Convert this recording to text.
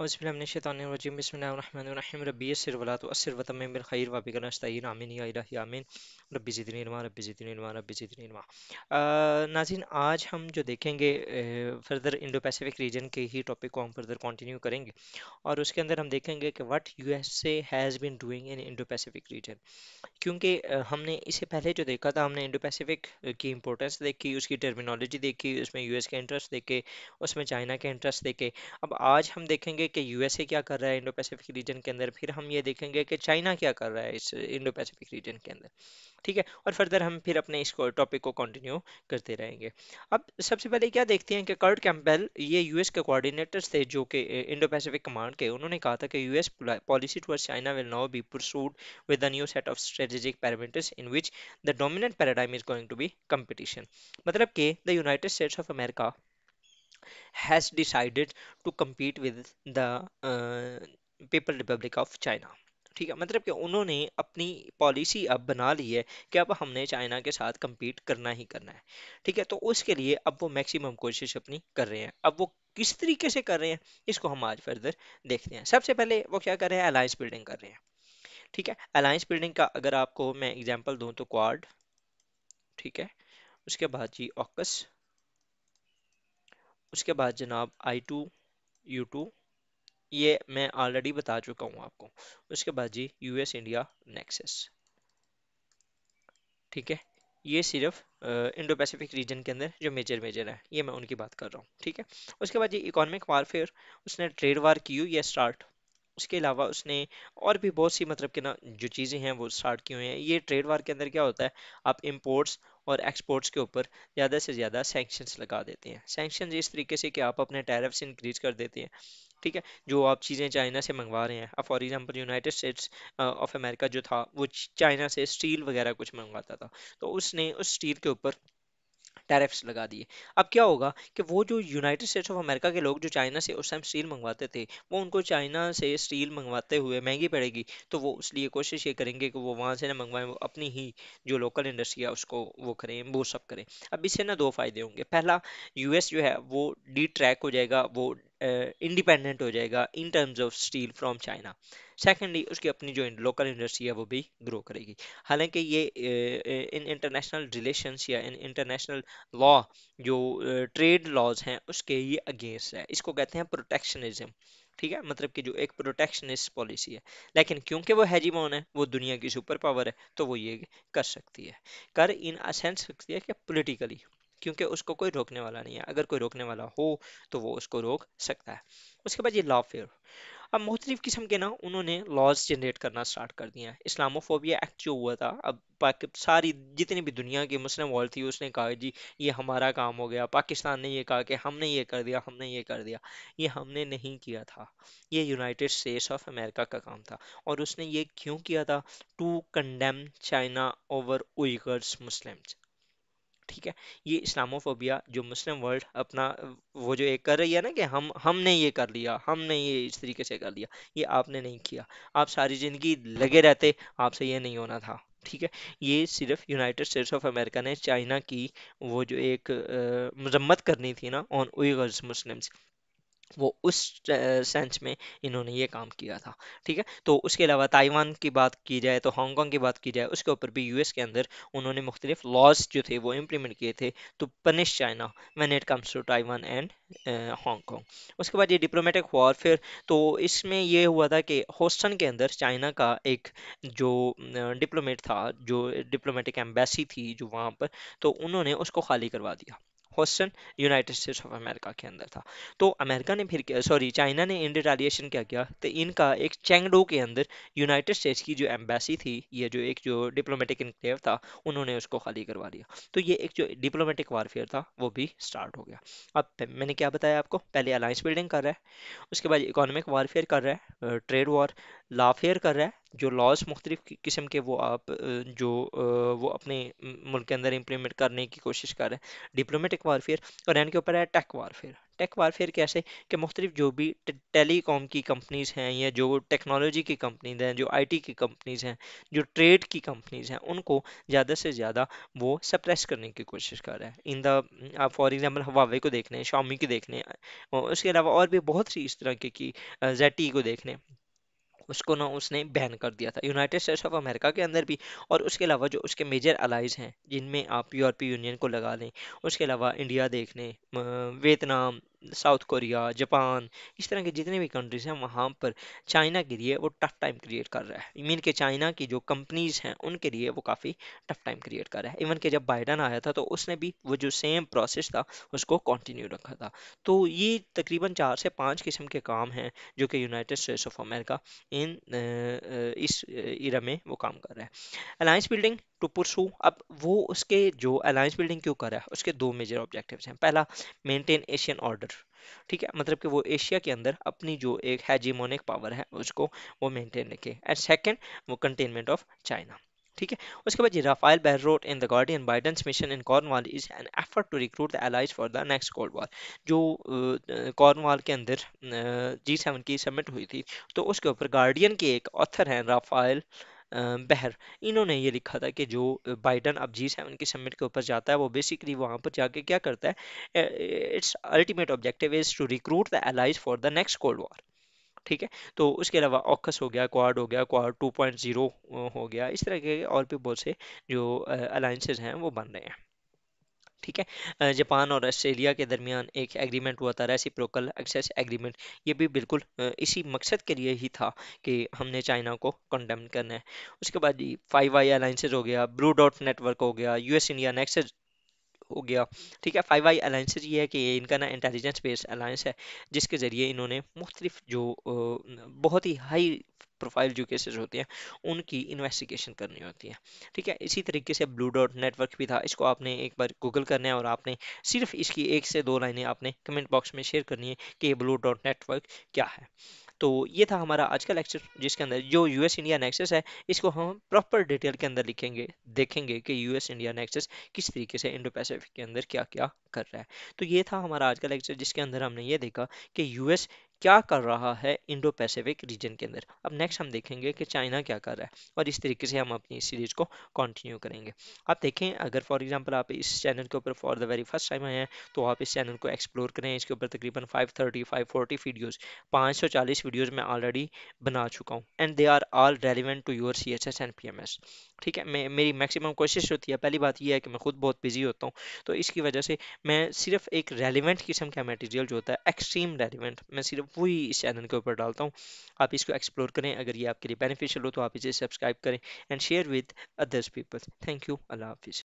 अज़बिलमिनशानरजीम बसमीम रबी सिरवलात असर आमिन रबी ज़िदनिरमा रबी ज़िदनिरमा रबी ज़िदनिरमा नाजिन आज हम जो देखेंगे फर्दर इंडो पैसिफिक रीजन के ही टॉपिक को हम फर्दर कंटिन्यू करेंगे और उसके अंदर हम देखेंगे कि what USA has been doing in Indo Pacific region क्योंकि हमने इससे पहले जो देखा था हमने इंडो पैसिफिक की इंपॉर्टेंस देखी उसकी टर्मिनोलॉजी देखी उसमें एस के इंटरेस्ट देखे उसमें चाइना के इंटरेस्ट देखे अब आज हम देखेंगे कि यूएसए क्या कर रहा है इंडो पैसिफिक रीजन के अंदर फिर हम ये देखेंगे कि चाइना क्या कर रहा है इस इंडो पैसिफिक रीजन के अंदर ठीक है और फर्दर हम फिर अपने इस टॉपिक को कंटिन्यू करते रहेंगे अब सबसे पहले क्या देखते हैं कि कर्ट कैम्पेल ये यूएस के कोऑर्डिनेटर्स थे जो कि इंडो पैसिफिक कमांड के उन्होंने कहा था कि US policy towards China will now be pursued with a new set of strategic parameters in which the dominant paradigm is going to be competition मतलब कि the United States of America has decided to compete with the uh, People Republic of China. ठीक है मतलब कि उन्होंने अपनी policy अब बना ली है कि अब हमने चाइना के साथ कम्पीट करना ही करना है ठीक है तो उसके लिए अब वो मैक्सिमम कोशिश अपनी कर रहे हैं अब वो किस तरीके से कर रहे हैं इसको हम आज फर्दर देखते हैं सबसे पहले वो क्या कर रहे हैं अलायंस बिल्डिंग कर रहे हैं ठीक है अलायंस बिल्डिंग का अगर आपको मैं एग्जाम्पल दूँ तो क्वाड ठीक है उसके बाद जी ऑकस उसके बाद जनाब आई टू यू टू ये मैं ऑलरेडी बता चुका हूँ आपको उसके बाद जी यूएस इंडिया नेक्सेस ठीक है ये सिर्फ इंडो पैसिफिक रीजन के अंदर जो मेजर मेजर है ये मैं उनकी बात कर रहा हूँ ठीक है उसके बाद जी इकोनॉमिक वारफेयर उसने ट्रेड वार की हुई ये स्टार्ट उसके अलावा उसने और भी बहुत सी मतलब कि ना जो चीज़ें हैं वो स्टार्ट की हुई हैं ये ट्रेड वार के अंदर क्या होता है आप इम्पोर्ट्स और एक्सपोर्ट्स के ऊपर ज़्यादा से ज़्यादा सैंक्शंस लगा देते हैं सैंक्शंस इस तरीके से कि आप अपने टैरिफ्स इंक्रीज कर देते हैं ठीक है जो आप चीज़ें चाइना से मंगवा रहे हैं अब for example United States of America जो था वो चाइना से स्टील वगैरह कुछ मंगवाता था तो उसने उस स्टील के ऊपर टैरिफ्स लगा दिए अब क्या होगा कि वो जो यूनाइटेड स्टेट्स ऑफ अमेरिका के लोग जो चाइना से उस टाइम स्टील मंगवाते थे वो उनको चाइना से स्टील मंगवाते हुए महंगी पड़ेगी तो वो इसलिए कोशिश ये करेंगे कि वो वहाँ से ना मंगवाएं वो अपनी ही जो लोकल इंडस्ट्री है उसको वो करें वो सब करें अब इससे ना दो फायदे होंगे पहला यूएस जो है वो डी ट्रैक हो जाएगा वो इंडिपेंडेंट uh, हो जाएगा in terms of steel from China secondly उसकी अपनी जो लोकल इंडस्ट्री है वो भी ग्रो करेगी हालांकि ये इन इंटरनेशनल रिलेशंस या इन इंटरनेशनल लॉ जो ट्रेड uh, लॉज हैं उसके ये अगेंस्ट है इसको कहते हैं प्रोटेक्शनिज्म ठीक है मतलब कि जो एक प्रोटेक्शनिस्ट पॉलिसी है लेकिन क्योंकि वो हैजीमोन है वो दुनिया की सुपर पावर है तो वो ये कर सकती है कर इन सेंस सकती है कि पोलिटिकली क्योंकि उसको कोई रोकने वाला नहीं है अगर कोई रोकने वाला हो तो वो उसको रोक सकता है उसके बाद ये लॉ फेयर अब मुख्तलिफ किस्म के ना उन्होंने लॉज जनरेट करना स्टार्ट कर दिया इस्लामोफोबिया एक्ट जो हुआ था अब पाकि सारी जितनी भी दुनिया की मुस्लिम वर्ल्ड थी उसने कहा जी ये हमारा काम हो गया पाकिस्तान ने ये कहा कि हमने ये कर दिया हमने ये कर दिया ये हमने नहीं किया था ये यूनाइटेड स्टेट्स ऑफ अमेरिका का काम था और उसने ये क्यों किया था to condemn China over Uyghurs Muslims ठीक है ये इस्लामोफोबिया जो मुस्लिम वर्ल्ड अपना वो जो एक कर रही है ना कि हम हमने ये कर लिया हमने ये इस तरीके से कर लिया ये आपने नहीं किया आप सारी ज़िंदगी लगे रहते आपसे ये नहीं होना था ठीक है ये सिर्फ यूनाइटेड स्टेट्स ऑफ अमेरिका ने चाइना की वो जो एक मजम्मत करनी थी ना ऑन उइगर्स मुस्लिम्स वो उस सेंस में इन्होंने ये काम किया था ठीक है तो उसके अलावा ताइवान की बात की जाए तो हांगकांग की बात की जाए उसके ऊपर भी यूएस के अंदर उन्होंने मुख्तलिफ लॉज जो थे वो इम्प्लीमेंट किए थे तो punish China when it comes to Taiwan and Hong Kong उसके बाद ये डिप्लोमेटिक वॉरफेयर तो इसमें ये हुआ था कि होस्टन के अंदर चाइना का एक जो डिप्लोमेट था जो डिप्लोमेटिक एम्बेसी थी जो वहाँ पर तो उन्होंने उसको खाली करवा दिया Houston United States of America के अंदर था तो अमेरिका ने फिर सॉरी चाइना ने इन रिटालिएशन क्या किया तो इनका एक चेंगडो के अंदर यूनाइटेड स्टेट्स की जो एम्बेसी थी ये जो एक जो डिप्लोमेटिक इनक्लेव था उन्होंने उसको खाली करवा दिया तो ये एक जो डिप्लोमेटिक वारफेयर था वो भी स्टार्ट हो गया अब मैंने क्या बताया आपको पहले अलायंस बिल्डिंग कर रहा है उसके बाद इकोनॉमिक वारफेयर कर रहा है ट्रेड वॉर लाफेयर कर रहा है जो लॉज मुख्तलिफ किस्म के वो आप जो वो अपने मुल्क के अंदर इम्प्लीमेंट करने की कोशिश कर रहे हैं डिप्लोमेटिक वारफेयर और एन के ऊपर है टेक वारफेयर टेक वारफेयर कैसे कि मुख्तलिफ जो भी टेलीकॉम की कंपनीज़ हैं या जो टेक्नोलॉजी की कंपनीज हैं जो आई टी की कंपनीज़ हैं जो ट्रेड की कंपनीज़ हैं उनको ज़्यादा से ज़्यादा वो सप्रेस करने की कोशिश कर रहे हैं इन द आप फॉर एग्ज़ाम्पल हवावे को देख लें शामी को देख लें उसके अलावा और भी बहुत सी इस तरह की जेटी को देख लें उसको ना उसने बैन कर दिया था यूनाइटेड स्टेट्स ऑफ अमेरिका के अंदर भी और उसके अलावा जो उसके मेजर अलाइज हैं जिनमें आप यूरोपीय यूनियन को लगा लें उसके अलावा इंडिया देख लें वियतनाम साउथ कोरिया जापान इस तरह के जितने भी कंट्रीज हैं वहाँ पर चाइना के लिए वो टफ टाइम क्रिएट कर रहा है इमीन के चाइना की जो कंपनीज हैं उनके लिए वो काफ़ी टफ टाइम क्रिएट कर रहा है इवन के जब बाइडन आया था तो उसने भी वो जो सेम प्रोसेस था उसको कंटिन्यू रखा था तो ये तकरीबन चार से पाँच किस्म के काम हैं जो कि United States of America in इस इरा में वो काम कर रहा है अलायंस बिल्डिंग टू पुरसू अब वो उसके जो अलायंस बिल्डिंग क्यों कर रहा है उसके दो मेजर ऑब्जेक्टिव्स हैं पहला मेंटेन एशियन ऑर्डर ठीक है मतलब कि वो एशिया के अंदर अपनी जो एक हैजीमोनिक पावर है उसको वो मेंटेन रखे एंड सेकेंड वो कंटेनमेंट ऑफ चाइना ठीक है उसके बाद जी Raphael Barrot in the Guardian Biden's mission in Cornwall is an effort to recruit the allies for the next cold war जो कॉर्नवाल uh, के अंदर जी uh, सेवन की समिट हुई थी तो उसके ऊपर गार्डियन के एक ऑथर हैं राफेल बहर इन्होंने ये लिखा था कि जो बाइडन अब जी सेवन की समिट के ऊपर जाता है वो बेसिकली वहाँ पर जाके क्या करता है it's ultimate objective is to recruit the allies for the next cold war ठीक है तो उसके अलावा ऑक्स हो गया क्वाड हो गया क्वाड 2.0 हो गया इस तरह के और भी बहुत से जो अलाइंसेज हैं वो बन रहे हैं ठीक है जापान और ऑस्ट्रेलिया के दरमियान एक एग्रीमेंट हुआ था रेसिप्रोकल एक्सेस एग्रीमेंट ये भी बिल्कुल इसी मकसद के लिए ही था कि हमने चाइना को कंडेम करना है उसके बाद जी फाइव आई अलाइंसेज हो गया ब्लू डॉट नेटवर्क हो गया यूएस इंडिया नेक्स हो गया ठीक है फाइव आई अलाइंसेज ये है कि इनका ना इंटेलिजेंस बेस्ड अलायंस है जिसके ज़रिए इन्होंने मुख्तलिफ जो बहुत ही हाई प्रोफाइल जो केसेस होते हैं उनकी इन्वेस्टिगेशन करनी होती है ठीक है इसी तरीके से ब्लू डॉट नेटवर्क भी था इसको आपने एक बार गूगल करना है और आपने सिर्फ इसकी एक से दो लाइनें आपने कमेंट बॉक्स में शेयर करनी है कि ये ब्लू डॉट नेटवर्क क्या है तो ये था हमारा आज का लेक्चर जिसके अंदर जो यूएस इंडिया नेक्सेस है इसको हम प्रॉपर डिटेल के अंदर लिखेंगे देखेंगे कि यूएस इंडिया नेक्सेस किस तरीके से इंडो पैसिफिक के अंदर क्या क्या कर रहा है तो ये था हमारा आज का लेक्चर जिसके अंदर हमने ये देखा कि यूएस क्या कर रहा है इंडो पैसिफिक रीजन के अंदर अब नेक्स्ट हम देखेंगे कि चाइना क्या कर रहा है और इस तरीके से हम अपनी सीरीज को कंटिन्यू करेंगे आप देखें अगर फॉर एग्जांपल आप इस चैनल के ऊपर for the very first time आए हैं तो आप इस चैनल को एक्सप्लोर करें इसके ऊपर तकरीबन 530 540 वीडियोस 540 वीडियोस मैं ऑलरेडी बना चुका हूँ and they are all relevant to your C S and P M S ठीक है मैं मेरी मैक्सिमम कोशिश होती है पहली बात यह है कि मैं खुद बहुत बिजी होता हूँ तो इसकी वजह से मैं सिर्फ एक रेलिवेंट किस्म का मटेरियल जो होता है एक्सट्रीम रेलिवेंट मैं सिर्फ वही इस चैनल के ऊपर डालता हूँ आप इसको एक्सप्लोर करें अगर ये आपके लिए बेनिफिशियल हो तो आप इसे सब्सक्राइब करें and share with others people thank you अल्लाह हाफिज़